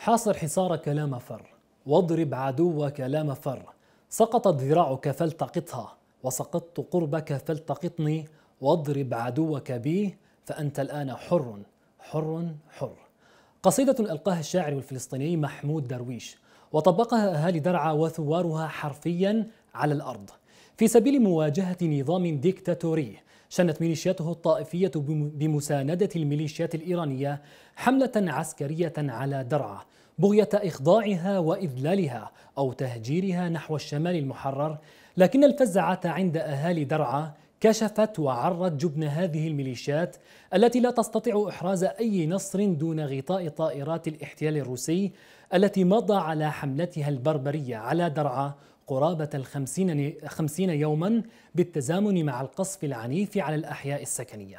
حاصر حصارك لا مفر واضرب عدوك لا مفر سقطت ذراعك فالتقطها وسقطت قربك فالتقطني واضرب عدوك بي فأنت الآن حر حر حر قصيدة ألقاها الشاعر الفلسطيني محمود درويش وطبقها أهالي درعا وثوارها حرفيا على الأرض في سبيل مواجهة نظام ديكتاتوري شنت ميليشياته الطائفية بمساندة الميليشيات الإيرانية حملة عسكرية على درعا بغية إخضاعها وإذلالها أو تهجيرها نحو الشمال المحرر لكن الفزعة عند أهالي درعا كشفت وعرت جبن هذه الميليشيات التي لا تستطيع إحراز أي نصر دون غطاء طائرات الاحتلال الروسي التي مضى على حملتها البربرية على درعا قرابة الخمسين خمسين يوما بالتزامن مع القصف العنيف على الأحياء السكنية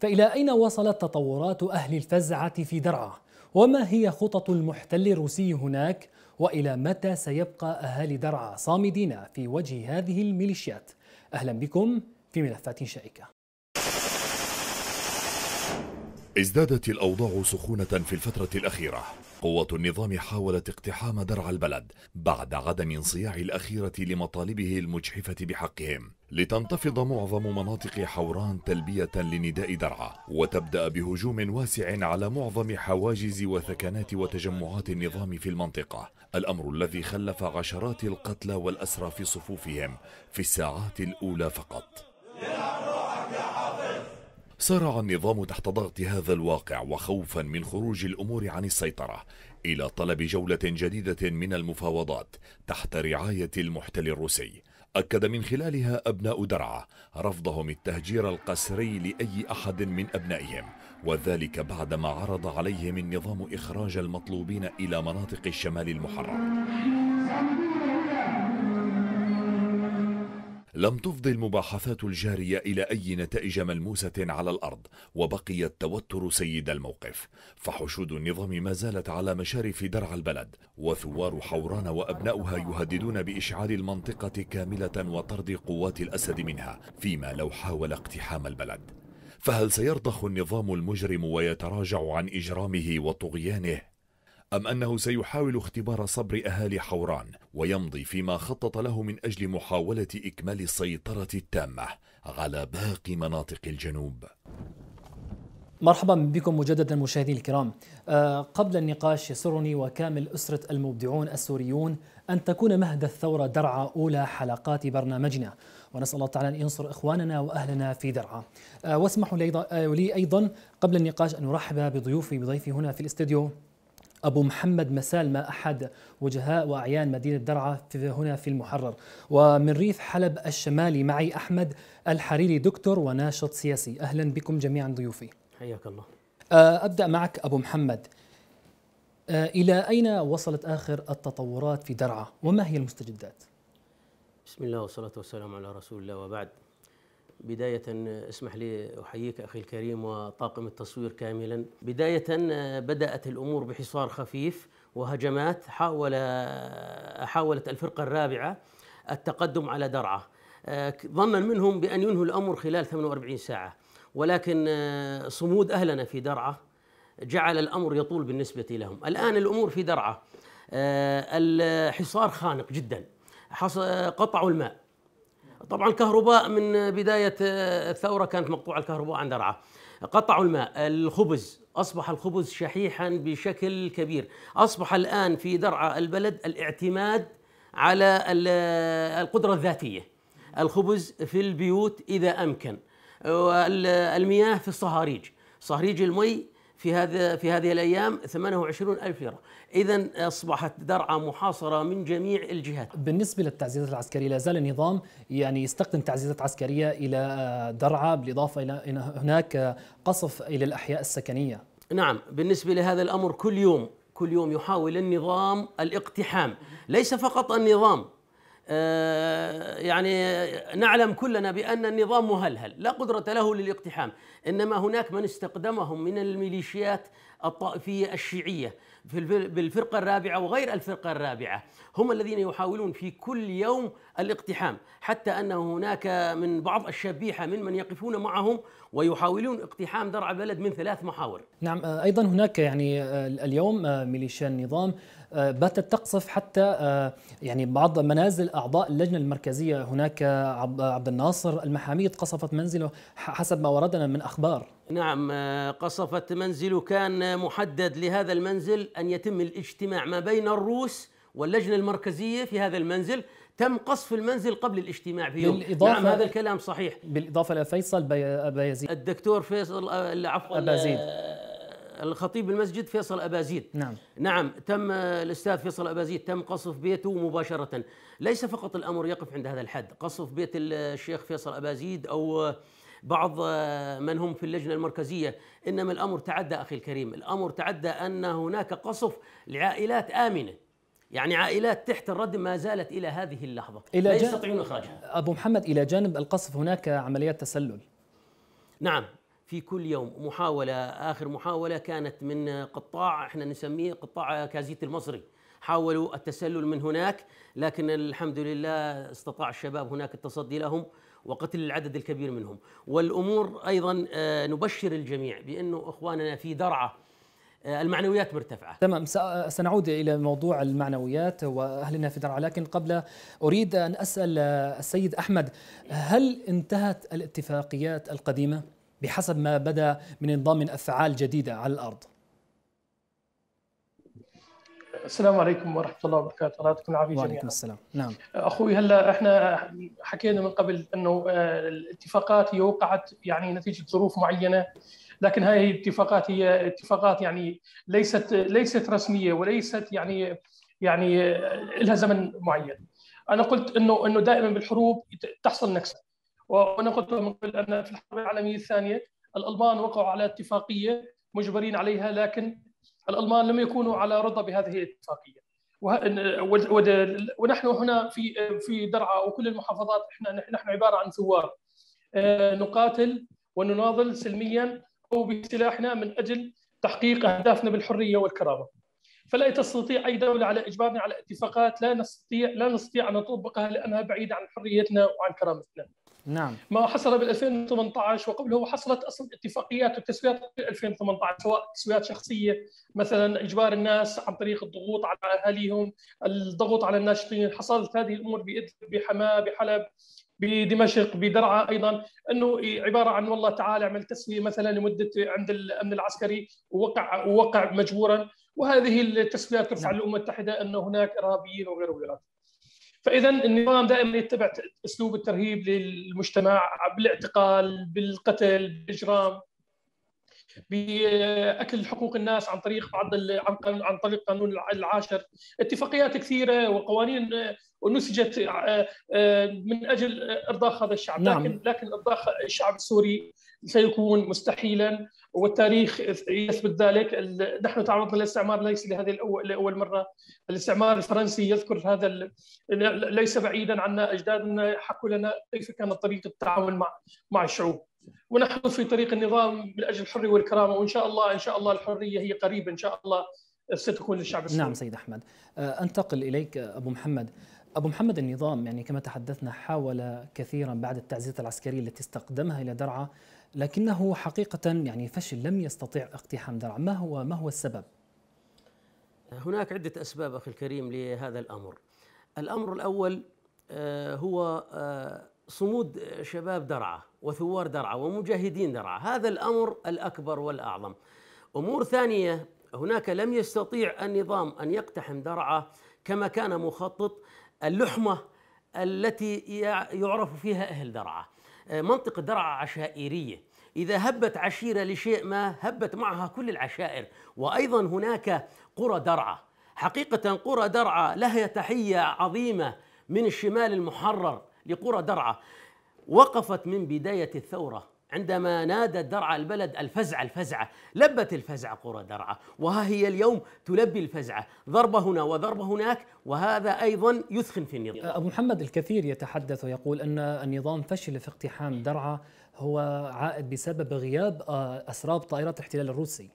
فإلى أين وصلت تطورات أهل الفزعة في درعا؟ وما هي خطط المحتل الروسي هناك؟ وإلى متى سيبقى أهالي درعا صامدين في وجه هذه الميليشيات؟ أهلا بكم في ملفات شائكة ازدادت الأوضاع سخونة في الفترة الأخيرة قوات النظام حاولت اقتحام درع البلد بعد عدم انصياع الأخيرة لمطالبه المجحفة بحقهم لتنتفض معظم مناطق حوران تلبية لنداء درعا وتبدأ بهجوم واسع على معظم حواجز وثكنات وتجمعات النظام في المنطقة الأمر الذي خلف عشرات القتلى والأسرى في صفوفهم في الساعات الأولى فقط سارع النظام تحت ضغط هذا الواقع وخوفا من خروج الامور عن السيطره الى طلب جوله جديده من المفاوضات تحت رعايه المحتل الروسي اكد من خلالها ابناء درعا رفضهم التهجير القسري لاي احد من ابنائهم وذلك بعدما عرض عليهم النظام اخراج المطلوبين الى مناطق الشمال المحرر لم تفضي المباحثات الجارية إلى أي نتائج ملموسة على الأرض وبقي التوتر سيد الموقف فحشود النظام ما زالت على مشارف درع البلد وثوار حوران وأبناؤها يهددون بإشعال المنطقة كاملة وطرد قوات الأسد منها فيما لو حاول اقتحام البلد فهل سيرضخ النظام المجرم ويتراجع عن إجرامه وطغيانه أم أنه سيحاول اختبار صبر أهالي حوران ويمضي فيما خطط له من أجل محاولة إكمال السيطرة التامة على باقي مناطق الجنوب مرحبا بكم مجددا مشاهدينا الكرام آه، قبل النقاش يسرني وكامل أسرة المبدعون السوريون أن تكون مهد الثورة درعا أولى حلقات برنامجنا ونسأل الله تعالى أن ينصر إخواننا وأهلنا في درعا آه، واسمحوا آه، لي أيضا قبل النقاش أن أرحب بضيوفي بضيفي هنا في الاستديو أبو محمد مسال ما أحد وجهاء وأعيان مدينة درعا هنا في المحرر ومن ريف حلب الشمالي معي أحمد الحريري دكتور وناشط سياسي أهلا بكم جميعا ضيوفي حياك الله آه، أبدأ معك أبو محمد آه، إلى أين وصلت آخر التطورات في درعا وما هي المستجدات؟ بسم الله والصلاة والسلام على رسول الله وبعد بداية اسمح لي أحييك أخي الكريم وطاقم التصوير كاملا بداية بدأت الأمور بحصار خفيف وهجمات حاول حاولت الفرقة الرابعة التقدم على درعة ظنا منهم بأن ينهوا الأمر خلال 48 ساعة ولكن صمود أهلنا في درعة جعل الأمر يطول بالنسبة لهم الآن الأمور في درعة الحصار خانق جدا قطعوا الماء طبعا الكهرباء من بداية آه، الثورة كانت مقطوعة الكهرباء عن درعا قطعوا الماء الخبز أصبح الخبز شحيحا بشكل كبير أصبح الآن في درعا البلد الاعتماد على آه، القدرة الذاتية الخبز في البيوت إذا أمكن والمياه آه، في الصهاريج صهريج المي في هذا في هذه الايام 28 ألف ليره اذا اصبحت درعا محاصره من جميع الجهات بالنسبه للتعزيزات العسكريه لا زال النظام يعني يستخدم تعزيزات عسكريه الى درعا بالاضافه الى هناك قصف الى الاحياء السكنيه نعم بالنسبه لهذا الامر كل يوم كل يوم يحاول النظام الاقتحام ليس فقط النظام آه، يعني نعلم كلنا بأن النظام مهلهل لا قدرة له للاقتحام إنما هناك من استقدمهم من الميليشيات الطائفية الشيعية بالفرقة الرابعة وغير الفرقة الرابعة هم الذين يحاولون في كل يوم الاقتحام حتى أن هناك من بعض الشبيحة من من يقفون معهم ويحاولون اقتحام درع بلد من ثلاث محاور نعم آه، أيضا هناك يعني آه، اليوم آه، ميليشيا النظام باتت تقصف حتى يعني بعض منازل اعضاء اللجنه المركزيه هناك عبد الناصر المحاميد قصفت منزله حسب ما وردنا من اخبار نعم قصفت منزله كان محدد لهذا المنزل ان يتم الاجتماع ما بين الروس واللجنه المركزيه في هذا المنزل تم قصف المنزل قبل الاجتماع بيوم بالإضافة نعم هذا الكلام صحيح بالإضافة لفيصل أبازيد الدكتور فيصل آه، عفوا آه، أبازيد الخطيب المسجد فيصل أبازيد نعم نعم تم آه، الأستاذ فيصل أبازيد تم قصف بيته مباشرة ليس فقط الأمر يقف عند هذا الحد قصف بيت الشيخ فيصل أبازيد أو بعض من هم في اللجنة المركزية إنما الأمر تعدى أخي الكريم الأمر تعدى أن هناك قصف لعائلات آمنة يعني عائلات تحت الرد ما زالت الى هذه اللحظه إلى لا يستطيعون اخراجها ابو محمد الى جانب القصف هناك عمليات تسلل نعم في كل يوم محاوله اخر محاوله كانت من قطاع احنا نسميه قطاع كازيت المصري حاولوا التسلل من هناك لكن الحمد لله استطاع الشباب هناك التصدي لهم وقتل العدد الكبير منهم والامور ايضا آه، نبشر الجميع بانه اخواننا في درعه آه، المعنويات مرتفعة تمام سنعود إلى موضوع المعنويات وأهلنا في درعا لكن قبل أريد أن أسأل السيد أحمد هل انتهت الاتفاقيات القديمة بحسب ما بدا من نظام أفعال جديدة على الأرض السلام عليكم ورحمه الله وبركاته، الله يعطيكم العافيه جميعا. وعليكم السلام، نعم. اخوي هلا احنا حكينا من قبل انه آه، الاتفاقات هي وقعت يعني نتيجه ظروف معينه لكن هذه الاتفاقات هي اتفاقات يعني ليست ليست رسميه وليست يعني يعني لها زمن معين. انا قلت انه انه دائما بالحروب تحصل نكسه. وانا قلت من قبل ان في الحرب العالميه الثانيه الالمان وقعوا على اتفاقيه مجبرين عليها لكن الالمان لم يكونوا على رضا بهذه الاتفاقيه. ونحن هنا في في درعا وكل المحافظات احنا نحن عباره عن ثوار آه، نقاتل ونناضل سلميا او بسلاحنا من اجل تحقيق اهدافنا بالحريه والكرامه. فلا تستطيع اي دوله على اجبارنا على اتفاقات لا نستطيع لا نستطيع ان نطبقها لانها بعيده عن حريتنا وعن كرامتنا. نعم ما حصل بال 2018 وقبله حصلت اصلا اتفاقيات وتسويات في 2018 سواء تسويات شخصيه مثلا اجبار الناس عن طريق الضغوط على اهاليهم، الضغط على الناشطين، حصلت هذه الامور بحماه بحلب بدمشق بدرعا ايضا انه عباره عن والله تعال اعمل تسويه مثلا لمده عند الامن العسكري ووقع ووقع مجبورا وهذه التسويات ترفع نعم. المتحده ان هناك ارهابيين وغيره وغيره فاذا النظام دائما يتبع اسلوب الترهيب للمجتمع بالاعتقال بالقتل بالاجرام باكل حقوق الناس عن طريق بعض عن عن طريق قانون العاشر اتفاقيات كثيره وقوانين ونسجت آه، آه، من اجل ارضاء هذا الشعب نعم. لكن لكن ارضاء الشعب السوري سيكون مستحيلا والتاريخ يثبت ذلك نحن تعرضنا للاستعمار ليس لهذه لاول مره الاستعمار الفرنسي يذكر هذا ليس بعيدا عنا اجدادنا حكوا لنا كيف كانت طريقه التعامل مع مع الشعوب ونحن في طريق النظام من اجل الحريه والكرامه وان شاء الله ان شاء الله الحريه هي قريبه ان شاء الله ستكون للشعب السوري نعم سيد احمد آه، انتقل اليك ابو محمد أبو محمد النظام يعني كما تحدثنا حاول كثيرا بعد التعزيزات العسكرية التي استقدمها إلى درعا لكنه حقيقة يعني فشل لم يستطيع اقتحام درعا ما هو ما هو السبب؟ هناك عدة أسباب أخي الكريم لهذا الأمر الأمر الأول آه، هو آه، صمود شباب درعا وثوار درعا ومجاهدين درعا هذا الأمر الأكبر والأعظم أمور ثانية هناك لم يستطيع النظام أن يقتحم درعا كما كان مخطط اللحمة التي يعرف فيها أهل درعا آه، منطقة درعا عشائرية إذا هبت عشيرة لشيء ما هبت معها كل العشائر وأيضا هناك قرى درعا حقيقة قرى درعا لها تحية عظيمة من الشمال المحرر لقرى درعا وقفت من بداية الثورة عندما نادى درعا البلد الفزعة الفزعة لبت الفزعة قرى درعا وها هي اليوم تلبي الفزعة ضربة هنا وضربة هناك وهذا أيضا يثخن في النظام أبو محمد الكثير يتحدث ويقول أن النظام فشل في اقتحام درعا هو عائد بسبب غياب آه، أسراب طائرات الاحتلال الروسي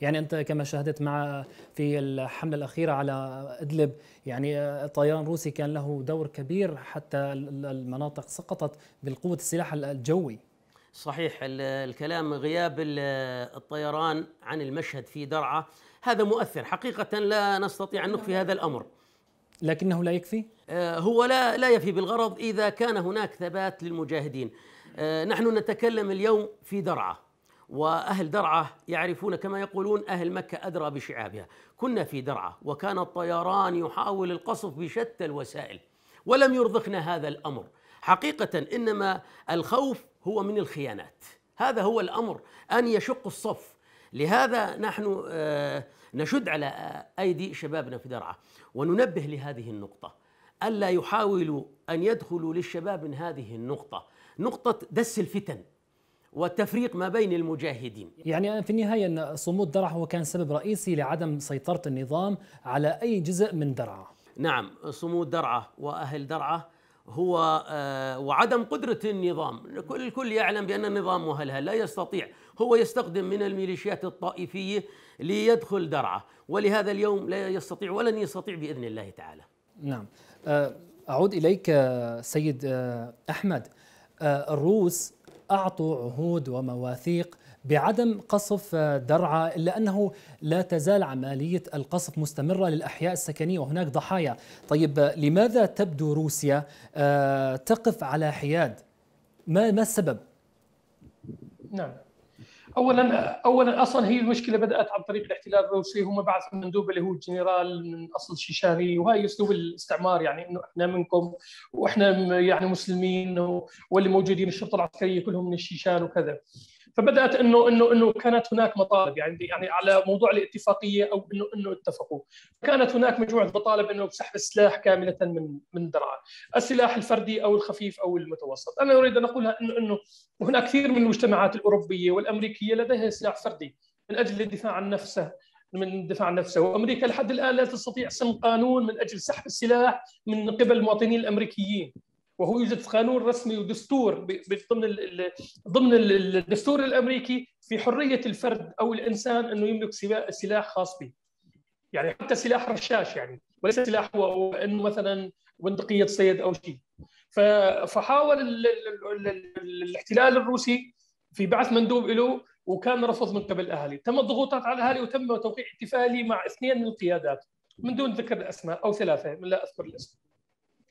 يعني انت كما شاهدت مع في الحمله الاخيره على ادلب يعني آه، طيران روسي كان له دور كبير حتى المناطق سقطت بالقوه السلاح الجوي صحيح الكلام غياب الطيران عن المشهد في درعا هذا مؤثر حقيقة لا نستطيع أن نخفي هذا الأمر لكنه لا يكفي؟ آه، هو لا لا يفي بالغرض إذا كان هناك ثبات للمجاهدين آه، نحن نتكلم اليوم في درعا واهل درعه يعرفون كما يقولون اهل مكه ادرى بشعابها، كنا في درعه وكان الطيران يحاول القصف بشتى الوسائل ولم يرضخنا هذا الامر، حقيقه انما الخوف هو من الخيانات هذا هو الامر ان يشق الصف لهذا نحن آه، نشد على ايدي شبابنا في درعا وننبه لهذه النقطه الا يحاولوا ان يدخلوا للشباب من هذه النقطه نقطه دس الفتن والتفريق ما بين المجاهدين يعني في النهاية أن صمود درعا هو كان سبب رئيسي لعدم سيطرة النظام على أي جزء من درعا نعم صمود درعا وأهل درعا هو آه، وعدم قدرة النظام الكل يعلم بأن النظام مهلها لا يستطيع هو يستخدم من الميليشيات الطائفية ليدخل درعة ولهذا اليوم لا يستطيع ولن يستطيع بإذن الله تعالى نعم آه، أعود إليك آه، سيد أحمد الروس أعطوا عهود ومواثيق بعدم قصف درعا إلا أنه لا تزال عملية القصف مستمرة للأحياء السكنية وهناك ضحايا طيب لماذا تبدو روسيا آه، تقف على حياد ما ما السبب؟ نعم اولا اولا اصلا هي المشكله بدات عن طريق الاحتلال الروسي هم بعث مندوب اللي هو الجنرال من اصل شيشاني وهي اسلوب الاستعمار يعني انه احنا منكم واحنا يعني مسلمين واللي موجودين الشرطه العسكريه كلهم من الشيشان وكذا فبدات انه انه انه كانت هناك مطالب يعني يعني على موضوع الاتفاقيه او انه انه اتفقوا كانت هناك مجموعه مطالب انه بسحب السلاح كامله من من درعا السلاح الفردي او الخفيف او المتوسط انا اريد ان اقولها انه انه هناك كثير من المجتمعات الاوروبيه والامريكيه لديها سلاح فردي من اجل الدفاع عن نفسه من الدفاع عن نفسه وامريكا لحد الان لا تستطيع سن قانون من اجل سحب السلاح من قبل المواطنين الامريكيين وهو يوجد قانون رسمي ودستور ضمن ضمن الدستور الامريكي في حريه الفرد او الانسان انه يملك سلاح خاص به. يعني حتى سلاح رشاش يعني وليس سلاح وانه انه مثلا بندقيه صيد او شيء. فحاول الاحتلال الروسي في بعث مندوب له وكان رفض من قبل الاهالي، تم الضغوطات على الاهالي وتم توقيع احتفالي مع اثنين من القيادات من دون ذكر الاسماء او ثلاثه لا اذكر الاسماء.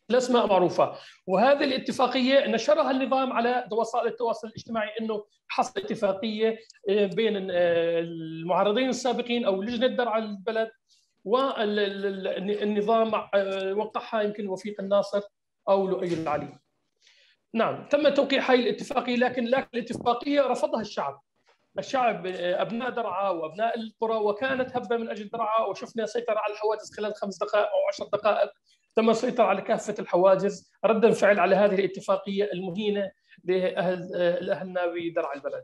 الاسماء معروفه وهذه الاتفاقيه نشرها النظام على وسائل التواصل الاجتماعي انه حصل اتفاقيه آه، بين آه، المعارضين السابقين او لجنه درع البلد والنظام آه، وقعها يمكن وفيق الناصر او لؤي العلي. نعم تم توقيع هذه الاتفاقيه لكن لكن الاتفاقيه رفضها الشعب. الشعب ابناء درعا وابناء القرى وكانت هبه من اجل درعا وشفنا سيطره على الحوادث خلال خمس دقائق او عشر دقائق تم السيطرة على كافة الحواجز ردا فعل على هذه الاتفاقية المهينة لأهل لأهلنا بدرع البلد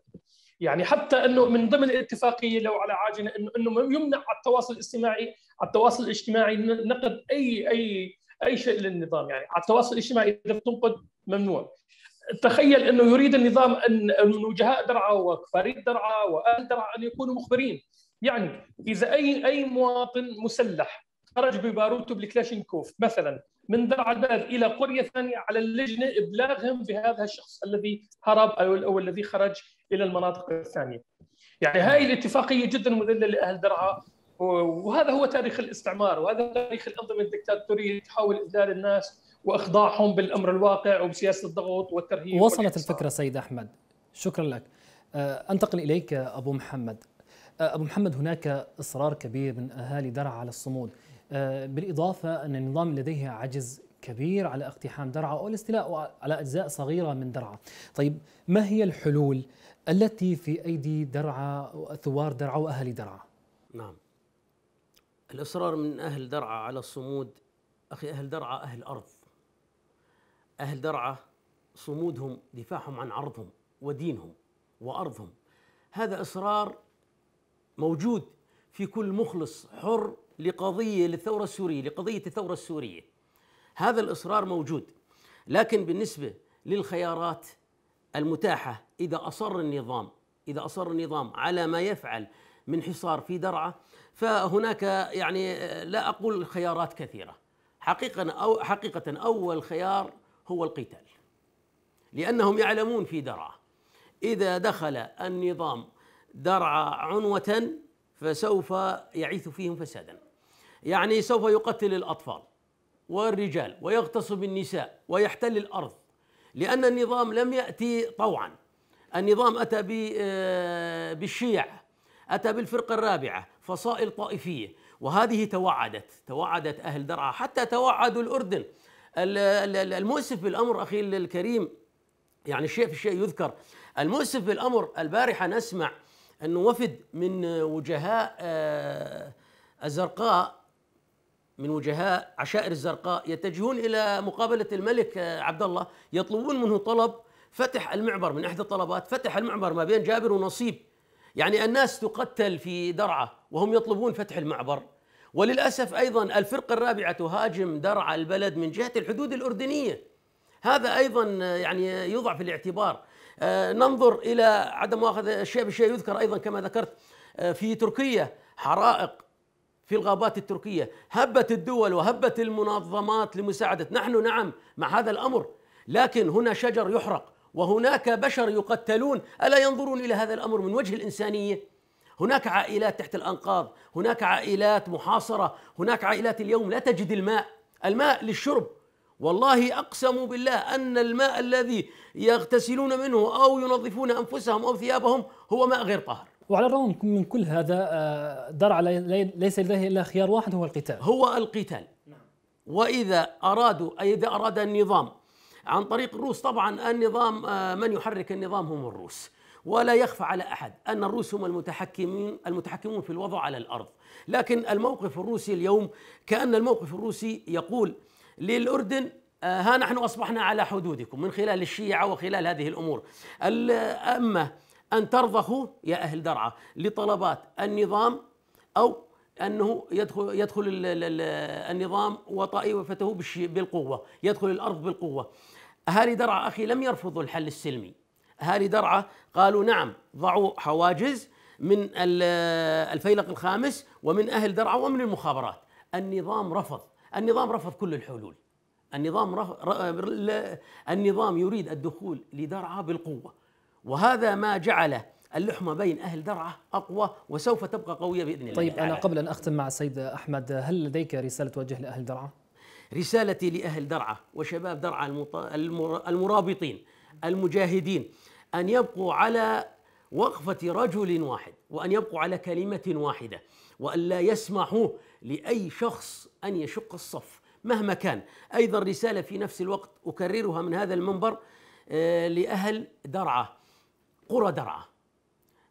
يعني حتى انه من ضمن الاتفاقيه لو على عاجله انه انه يمنع على التواصل الاجتماعي على التواصل الاجتماعي نقد اي اي اي شيء للنظام يعني على التواصل الاجتماعي اذا بتنقد ممنوع تخيل انه يريد النظام ان من وجهاء درعا وكفاريد درعا واهل درعا ان يكونوا مخبرين يعني اذا اي اي مواطن مسلح خرج بباروته بالكلاشينكوف مثلا من درع البلد الى قريه ثانيه على اللجنه ابلاغهم بهذا الشخص الذي هرب او الذي خرج الى المناطق الثانيه. يعني هاي الاتفاقيه جدا مذله لاهل درعا وهذا هو تاريخ الاستعمار وهذا تاريخ الانظمه الدكتاتوريه تحاول اذلال الناس واخضاعهم بالامر الواقع وبسياسه الضغط والترهيب وصلت الفكره سيد احمد شكرا لك أه، انتقل اليك ابو محمد أه، ابو محمد هناك اصرار كبير من اهالي درعا على الصمود آه، بالإضافة أن النظام لديه عجز كبير على اقتحام درعا أو الاستيلاء على أجزاء صغيرة من درعا طيب ما هي الحلول التي في أيدي درعا ثوار درعا وأهل درعا نعم الإصرار من أهل درعا على الصمود أخي أهل درعا أهل أرض أهل درعا صمودهم دفاعهم عن عرضهم ودينهم وأرضهم هذا إصرار موجود في كل مخلص حر لقضية للثورة السورية لقضية الثورة السورية هذا الإصرار موجود لكن بالنسبة للخيارات المتاحة إذا أصر النظام إذا أصر النظام على ما يفعل من حصار في درعة فهناك يعني لا أقول خيارات كثيرة حقيقة أو حقيقة أول خيار هو القتال لأنهم يعلمون في درعة إذا دخل النظام درعة عنوة فسوف يعيث فيهم فسادا يعني سوف يقتل الأطفال والرجال ويغتصب النساء ويحتل الأرض لأن النظام لم يأتي طوعا النظام أتى آه، بالشيع أتى بالفرقة الرابعة فصائل طائفية وهذه توعدت توعدت أهل درعا حتى توعدوا الأردن المؤسف بالأمر أخي الكريم يعني الشيء في الشيء يذكر المؤسف بالأمر البارحة نسمع أنه وفد من وجهاء آه، الزرقاء من وجهاء عشائر الزرقاء يتجهون الى مقابله الملك آه، عبد الله يطلبون منه طلب فتح المعبر من احدى الطلبات فتح المعبر ما بين جابر ونصيب يعني الناس تقتل في درعه وهم يطلبون فتح المعبر وللاسف ايضا الفرقه الرابعه تهاجم درعا البلد من جهه الحدود الاردنيه هذا ايضا آه، يعني يوضع في الاعتبار آه، ننظر الى عدم مؤاخذه الشيء بالشيء يذكر ايضا كما ذكرت في تركيا حرائق في الغابات التركية هبت الدول وهبت المنظمات لمساعدة نحن نعم مع هذا الأمر لكن هنا شجر يحرق وهناك بشر يقتلون ألا ينظرون إلى هذا الأمر من وجه الإنسانية هناك عائلات تحت الأنقاض هناك عائلات محاصرة هناك عائلات اليوم لا تجد الماء الماء للشرب والله أقسم بالله أن الماء الذي يغتسلون منه أو ينظفون أنفسهم أو ثيابهم هو ماء غير طاهر وعلى الرغم من كل هذا آه، درع ليس لديه الا خيار واحد هو القتال هو القتال نعم. واذا ارادوا اذا اراد النظام عن طريق الروس طبعا النظام آه، من يحرك النظام هم الروس ولا يخفى على احد ان الروس هم المتحكمين المتحكمون في الوضع على الارض لكن الموقف الروسي اليوم كان الموقف الروسي يقول للاردن آه، ها نحن اصبحنا على حدودكم من خلال الشيعه وخلال هذه الامور اما أن ترضخوا يا أهل درعا لطلبات النظام أو أنه يدخل, يدخل النظام وطائفته بالقوة يدخل الأرض بالقوة أهالي درعا أخي لم يرفضوا الحل السلمي أهالي درعا قالوا نعم ضعوا حواجز من الفيلق الخامس ومن أهل درعا ومن المخابرات النظام رفض النظام رفض كل الحلول النظام رف... النظام يريد الدخول لدرعا بالقوه وهذا ما جعل اللحمة بين أهل درعة أقوى وسوف تبقى قوية بإذن الله طيب أنا قبل أن أختم مع السيد أحمد هل لديك رسالة توجه لأهل درعة؟ رسالتي لأهل درعة وشباب درعة المرابطين المجاهدين أن يبقوا على وقفة رجل واحد وأن يبقوا على كلمة واحدة وأن لا يسمحوا لأي شخص أن يشق الصف مهما كان أيضا رسالة في نفس الوقت أكررها من هذا المنبر آه، لأهل درعة قرى درعا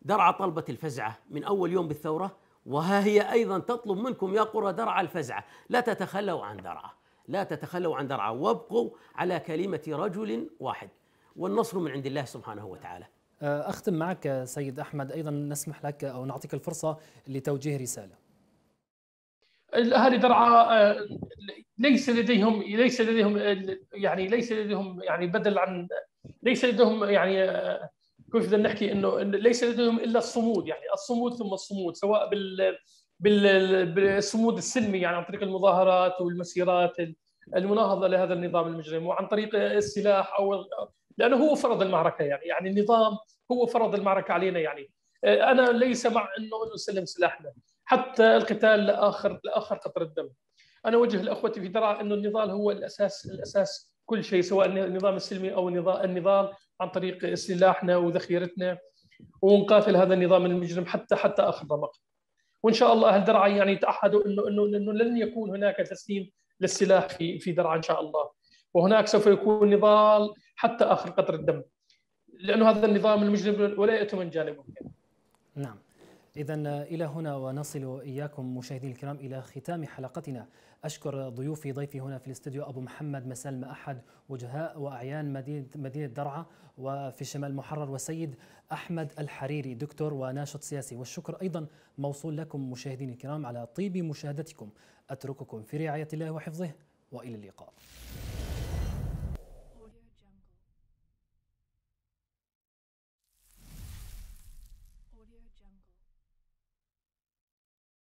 درعا طلبت الفزعة من أول يوم بالثورة وها هي أيضا تطلب منكم يا قرى درعا الفزعة لا تتخلوا عن درعا لا تتخلوا عن درعا وابقوا على كلمة رجل واحد والنصر من عند الله سبحانه وتعالى أه، أختم معك سيد أحمد أيضا نسمح لك أو نعطيك الفرصة لتوجيه رسالة الاهالي درعا أه، ليس لديهم ليس لديهم يعني ليس لديهم يعني بدل عن ليس لديهم يعني أه، كيف بدنا نحكي انه ليس لديهم الا الصمود يعني الصمود ثم الصمود سواء بال بالصمود السلمي يعني عن طريق المظاهرات والمسيرات المناهضه لهذا النظام المجرم وعن طريق السلاح او لانه هو فرض المعركه يعني يعني النظام هو فرض المعركه علينا يعني انا ليس مع انه نسلم سلاحنا حتى القتال لاخر لاخر قطر الدم انا وجه لاخوتي في درعا انه النضال هو الاساس الاساس كل شيء سواء النظام السلمي او النظام عن طريق سلاحنا وذخيرتنا ونقاتل هذا النظام المجرم حتى حتى اخر رمق. وان شاء الله اهل درعا يعني تعهدوا انه انه انه لن يكون هناك تسليم للسلاح في في درعا ان شاء الله. وهناك سوف يكون نضال حتى اخر قطر الدم. لانه هذا النظام المجرم ولا ياتي من جانبه. نعم. إذا إلى هنا ونصل إياكم مشاهدينا الكرام إلى ختام حلقتنا أشكر ضيوفي ضيفي هنا في الاستديو أبو محمد مسالم أحد وجهاء وأعيان مدينة, مدينة درعا وفي الشمال المحرر وسيد أحمد الحريري دكتور وناشط سياسي والشكر أيضا موصول لكم مشاهدينا الكرام على طيب مشاهدتكم أترككم في رعاية الله وحفظه وإلى اللقاء